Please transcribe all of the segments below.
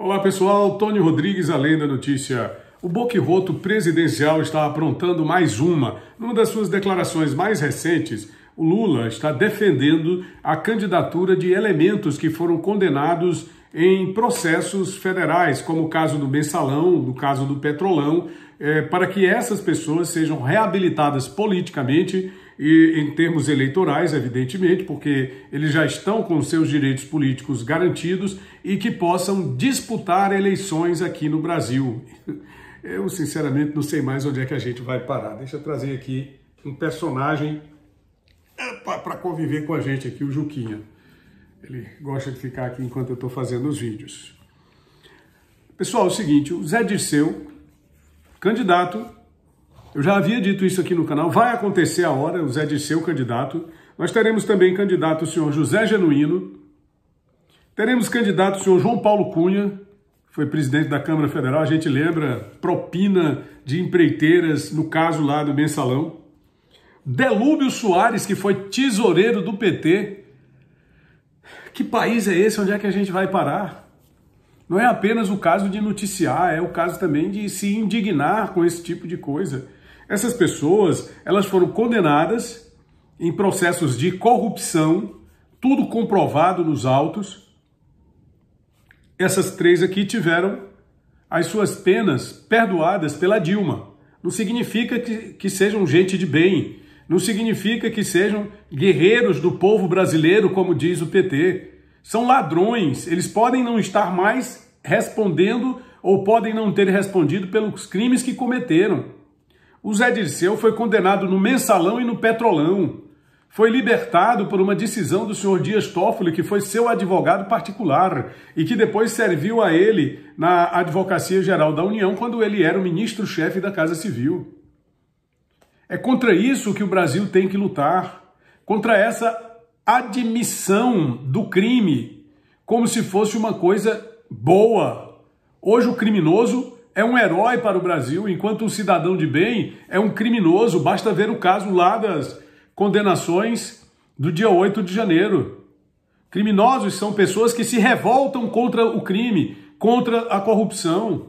Olá pessoal, Tony Rodrigues, além da notícia. O Boquiroto presidencial está aprontando mais uma. Numa das suas declarações mais recentes, o Lula está defendendo a candidatura de elementos que foram condenados em processos federais, como o caso do mensalão, no caso do petrolão, é, para que essas pessoas sejam reabilitadas politicamente e em termos eleitorais, evidentemente, porque eles já estão com seus direitos políticos garantidos e que possam disputar eleições aqui no Brasil. Eu, sinceramente, não sei mais onde é que a gente vai parar. Deixa eu trazer aqui um personagem para conviver com a gente aqui, o Juquinha. Ele gosta de ficar aqui enquanto eu estou fazendo os vídeos. Pessoal, é o seguinte, o Zé Dirceu, candidato eu já havia dito isso aqui no canal, vai acontecer a hora, o Zé de seu candidato. Nós teremos também candidato o senhor José Genuíno, teremos candidato o senhor João Paulo Cunha, foi presidente da Câmara Federal, a gente lembra, propina de empreiteiras, no caso lá do mensalão. Delúbio Soares, que foi tesoureiro do PT. Que país é esse? Onde é que a gente vai parar? Não é apenas o caso de noticiar, é o caso também de se indignar com esse tipo de coisa. Essas pessoas, elas foram condenadas em processos de corrupção, tudo comprovado nos autos. Essas três aqui tiveram as suas penas perdoadas pela Dilma. Não significa que, que sejam gente de bem, não significa que sejam guerreiros do povo brasileiro, como diz o PT. São ladrões, eles podem não estar mais respondendo ou podem não ter respondido pelos crimes que cometeram. O Zé Dirceu foi condenado no Mensalão e no Petrolão. Foi libertado por uma decisão do senhor Dias Toffoli, que foi seu advogado particular e que depois serviu a ele na Advocacia Geral da União quando ele era o ministro-chefe da Casa Civil. É contra isso que o Brasil tem que lutar, contra essa admissão do crime como se fosse uma coisa boa. Hoje o criminoso é um herói para o Brasil, enquanto um cidadão de bem é um criminoso. Basta ver o caso lá das condenações do dia 8 de janeiro. Criminosos são pessoas que se revoltam contra o crime, contra a corrupção.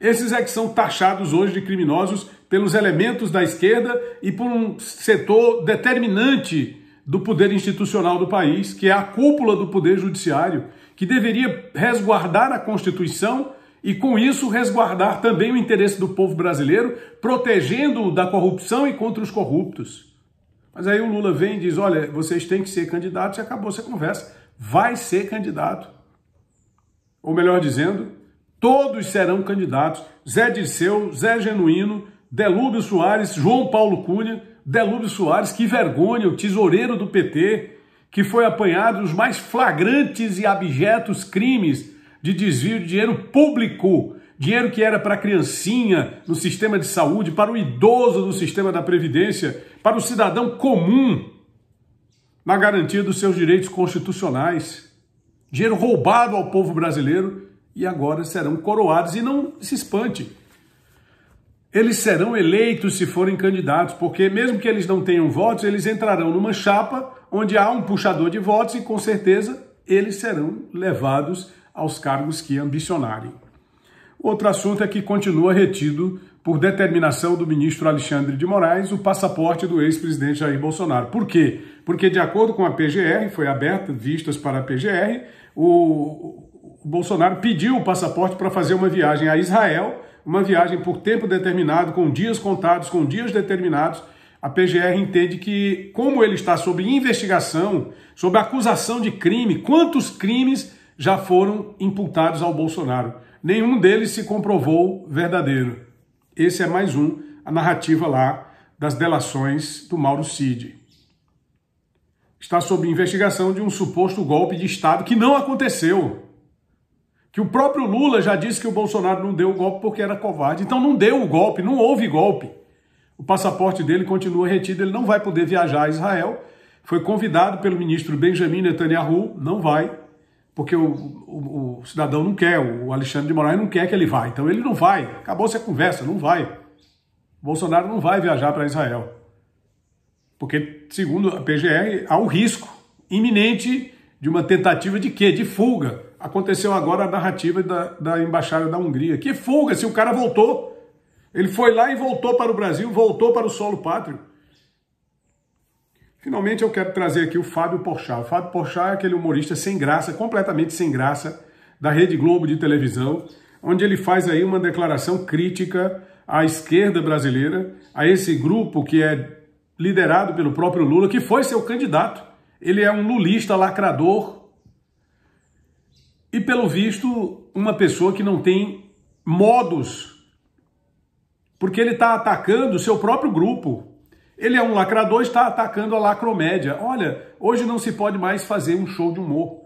Esses é que são taxados hoje de criminosos pelos elementos da esquerda e por um setor determinante do poder institucional do país, que é a cúpula do poder judiciário, que deveria resguardar a Constituição e, com isso, resguardar também o interesse do povo brasileiro, protegendo-o da corrupção e contra os corruptos. Mas aí o Lula vem e diz: olha, vocês têm que ser candidatos e acabou essa conversa. Vai ser candidato. Ou melhor dizendo, todos serão candidatos. Zé Dirceu, Zé Genuíno, Delúbio Soares, João Paulo Cunha, Delúbio Soares, que vergonha, o tesoureiro do PT, que foi apanhado nos mais flagrantes e abjetos crimes de desvio de dinheiro público, dinheiro que era para a criancinha no sistema de saúde, para o idoso no sistema da previdência, para o cidadão comum na garantia dos seus direitos constitucionais. Dinheiro roubado ao povo brasileiro e agora serão coroados e não se espante eles serão eleitos se forem candidatos, porque mesmo que eles não tenham votos, eles entrarão numa chapa onde há um puxador de votos e com certeza eles serão levados aos cargos que ambicionarem. Outro assunto é que continua retido, por determinação do ministro Alexandre de Moraes, o passaporte do ex-presidente Jair Bolsonaro. Por quê? Porque, de acordo com a PGR, foi aberta vistas para a PGR, o, o Bolsonaro pediu o passaporte para fazer uma viagem a Israel uma viagem por tempo determinado, com dias contados, com dias determinados, a PGR entende que, como ele está sob investigação, sob acusação de crime, quantos crimes já foram imputados ao Bolsonaro? Nenhum deles se comprovou verdadeiro. Esse é mais um, a narrativa lá das delações do Mauro Cid. Está sob investigação de um suposto golpe de Estado que não aconteceu que o próprio Lula já disse que o Bolsonaro não deu o golpe porque era covarde. Então não deu o golpe, não houve golpe. O passaporte dele continua retido, ele não vai poder viajar a Israel. Foi convidado pelo ministro Benjamin Netanyahu, não vai, porque o, o, o cidadão não quer, o Alexandre de Moraes não quer que ele vá. Então ele não vai. Acabou-se a conversa, não vai. O Bolsonaro não vai viajar para Israel. Porque, segundo a PGR, há o um risco iminente de uma tentativa de quê? De fuga aconteceu agora a narrativa da, da embaixada da Hungria. Que fuga, se o cara voltou. Ele foi lá e voltou para o Brasil, voltou para o solo pátrio. Finalmente eu quero trazer aqui o Fábio Porchat. O Fábio Porchat é aquele humorista sem graça, completamente sem graça, da Rede Globo de televisão, onde ele faz aí uma declaração crítica à esquerda brasileira, a esse grupo que é liderado pelo próprio Lula, que foi seu candidato. Ele é um lulista lacrador, e, pelo visto, uma pessoa que não tem modos, porque ele está atacando o seu próprio grupo. Ele é um lacrador, e está atacando a lacromédia. Olha, hoje não se pode mais fazer um show de humor.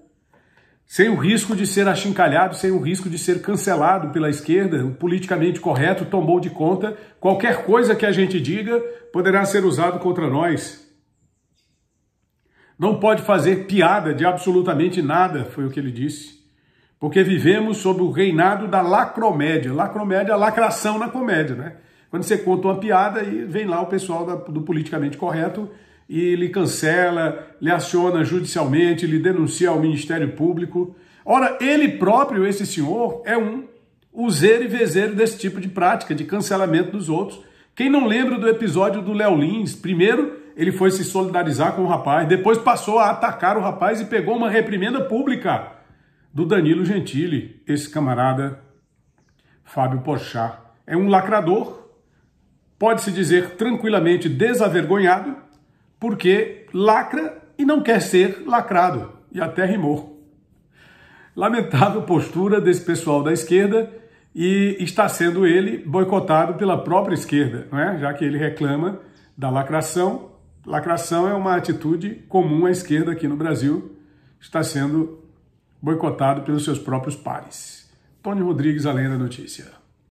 Sem o risco de ser achincalhado, sem o risco de ser cancelado pela esquerda, o politicamente correto tomou de conta. Qualquer coisa que a gente diga poderá ser usado contra nós. Não pode fazer piada de absolutamente nada, foi o que ele disse. Porque vivemos sob o reinado da lacromédia. Lacromédia é lacração na comédia, né? Quando você conta uma piada e vem lá o pessoal do politicamente correto e lhe cancela, lhe aciona judicialmente, lhe denuncia ao Ministério Público. Ora, ele próprio, esse senhor, é um useiro e vezeiro desse tipo de prática, de cancelamento dos outros. Quem não lembra do episódio do Léo Lins, primeiro ele foi se solidarizar com o rapaz, depois passou a atacar o rapaz e pegou uma reprimenda pública do Danilo Gentili, esse camarada Fábio Porchat. É um lacrador, pode-se dizer tranquilamente desavergonhado, porque lacra e não quer ser lacrado, e até rimou. Lamentável postura desse pessoal da esquerda e está sendo ele boicotado pela própria esquerda, não é? já que ele reclama da lacração. Lacração é uma atitude comum à esquerda aqui no Brasil, está sendo boicotado pelos seus próprios pares. Tony Rodrigues, além da notícia.